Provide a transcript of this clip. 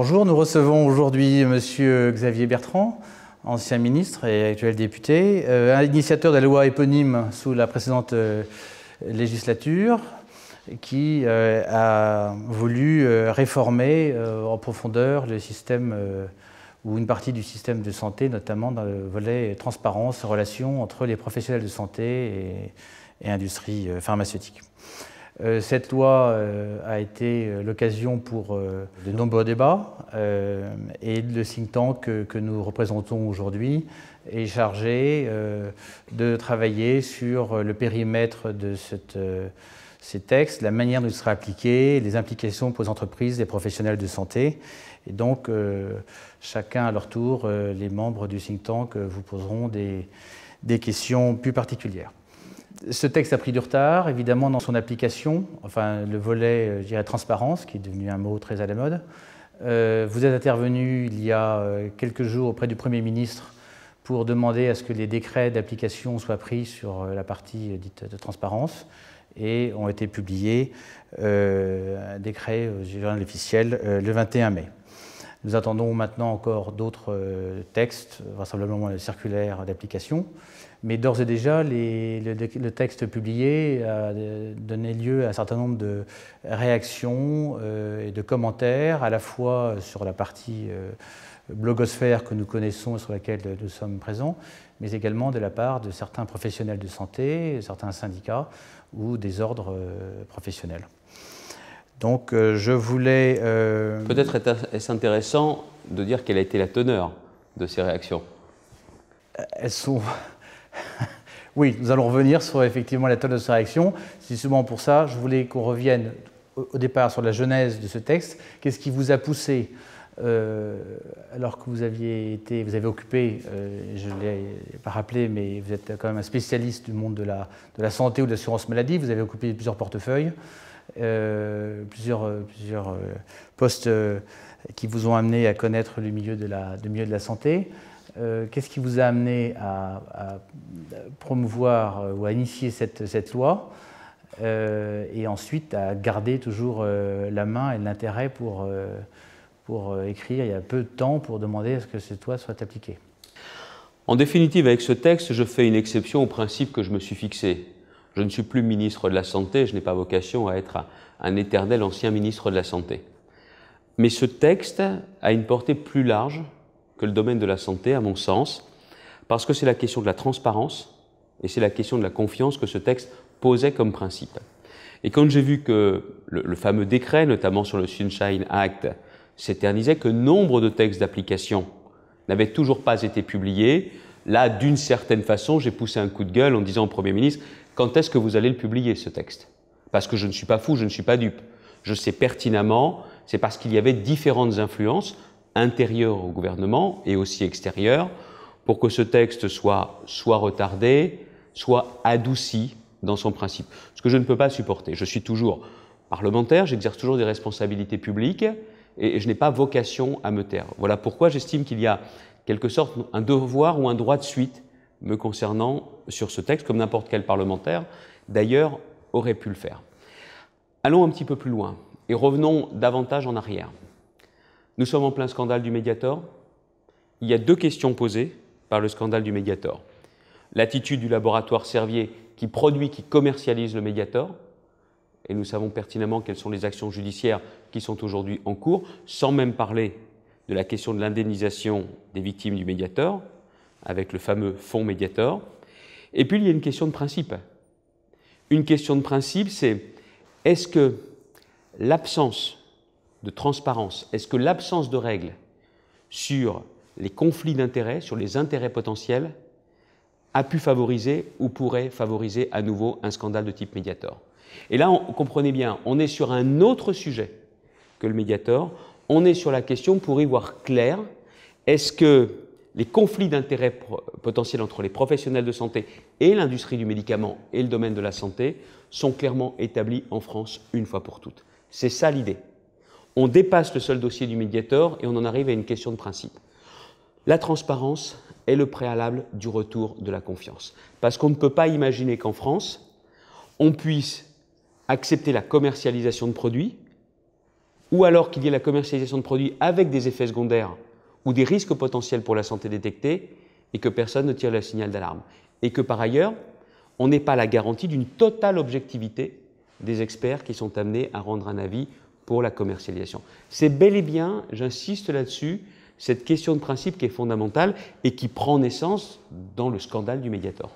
Bonjour, nous recevons aujourd'hui Monsieur Xavier Bertrand, ancien ministre et actuel député, euh, initiateur de la loi éponyme sous la précédente euh, législature, qui euh, a voulu réformer en profondeur le système ou une partie du système de santé, notamment dans le volet transparence, relations entre les professionnels de santé et industrie pharmaceutique. Euh, cette loi euh, a été euh, l'occasion pour de nombreux débats et le think tank que, nous représentons aujourd'hui est chargé de travailler sur le périmètre de ces textes, la manière dont il sera appliqué, les implications pour les entreprises, les professionnels de santé. Et donc, chacun à leur tour, les membres du think tank vous poseront des questions plus particulières. Ce texte a pris du retard, évidemment, dans son application, enfin le volet, euh, je transparence, qui est devenu un mot très à la mode. Euh, vous êtes intervenu il y a euh, quelques jours auprès du Premier ministre pour demander à ce que les décrets d'application soient pris sur la partie dite de transparence et ont été publiés, un décret, au journal officiel, le 21 mai. Nous attendons maintenant encore d'autres euh, textes, euh, vraisemblablement euh, circulaires d'application, mais d'ores et déjà, le, texte publié a donné lieu à un certain nombre de réactions et de commentaires, à la fois sur la partie blogosphère que nous connaissons et sur laquelle nous sommes présents, mais également de la part de certains professionnels de santé, certains syndicats ou des ordres professionnels. Donc euh, je voulais... Euh, Peut-être est-ce intéressant de dire quelle a été la teneur de ces réactions euh, Elles sont... oui, nous allons revenir sur effectivement la teneur de ces réactions. C'est justement pour ça, je voulais qu'on revienne au départ sur la genèse de ce texte. Qu'est-ce qui vous a poussé alors que vous aviez été, vous avez occupé, je ne l'ai pas rappelé, mais vous êtes quand même un spécialiste du monde de la santé ou de l'assurance maladie, vous avez occupé plusieurs portefeuilles. Euh, plusieurs, euh, euh, postes qui vous ont amené à connaître le milieu de la, milieu de la santé. qu'est-ce qui vous a amené à, promouvoir ou à initier cette, loi et ensuite à garder toujours la main et l'intérêt pour, pour écrire il y a peu de temps pour demander à ce que cette loi soit appliquée En définitive, avec ce texte, je fais une exception au principe que je me suis fixé, je ne suis plus ministre de la Santé, je n'ai pas vocation à être un, éternel ancien ministre de la Santé. Mais ce texte a une portée plus large que le domaine de la santé, à mon sens, parce que c'est la question de la transparence et c'est la question de la confiance que ce texte posait comme principe. Et quand j'ai vu que le, fameux décret, notamment sur le Sunshine Act, s'éternisait, que nombre de textes d'application n'avaient toujours pas été publiés, là, d'une certaine façon, j'ai poussé un coup de gueule en disant au Premier ministre, quand est-ce que vous allez le publier, ce texte Parce que je ne suis pas fou, je ne suis pas dupe. Je sais pertinemment, c'est parce qu'il y avait différentes influences intérieures au gouvernement et aussi extérieures pour que ce texte soit soit retardé, soit adouci dans son principe. Ce que je ne peux pas supporter. Je suis toujours parlementaire, j'exerce toujours des responsabilités publiques et je n'ai pas vocation à me taire. Voilà pourquoi j'estime qu'il y a quelque sorte un devoir ou un droit de suite me concernant sur ce texte, comme n'importe quel parlementaire, d'ailleurs, aurait pu le faire. Allons un petit peu plus loin et revenons davantage en arrière. Nous sommes en plein scandale du Mediator. Il y a deux questions posées par le scandale du Mediator. L'attitude du laboratoire Servier qui produit, qui commercialise le Mediator, et nous savons pertinemment quelles sont les actions judiciaires qui sont aujourd'hui en cours, sans même parler de la question de l'indemnisation des victimes du Mediator, avec le fameux fonds médiator Et puis il y a une question de principe. Une question de principe, c'est est-ce que l'absence de transparence, est-ce que l'absence de règles sur les conflits d'intérêts, sur les intérêts potentiels, a pu favoriser ou pourrait favoriser à nouveau un scandale de type médiator Et là, on, comprenez bien, on est sur un autre sujet que le médiator. on est sur la question pour y voir clair, est-ce que les conflits d'intérêts potentiels entre les professionnels de santé et l'industrie du médicament et le domaine de la santé sont clairement établis en France une fois pour toutes. C'est ça l'idée. On dépasse le seul dossier du médiateur et on en arrive à une question de principe. La transparence est le préalable du retour de la confiance. Parce qu'on ne peut pas imaginer qu'en France, on puisse accepter la commercialisation de produits, ou alors qu'il y ait la commercialisation de produits avec des effets secondaires ou des risques potentiels pour la santé détectés et que personne ne tire le signal d'alarme. Et que par ailleurs, on n'est pas la garantie d'une totale objectivité des experts qui sont amenés à rendre un avis pour la commercialisation. C'est bel et bien, j'insiste là-dessus, cette question de principe qui est fondamentale et qui prend naissance dans le scandale du Mediator.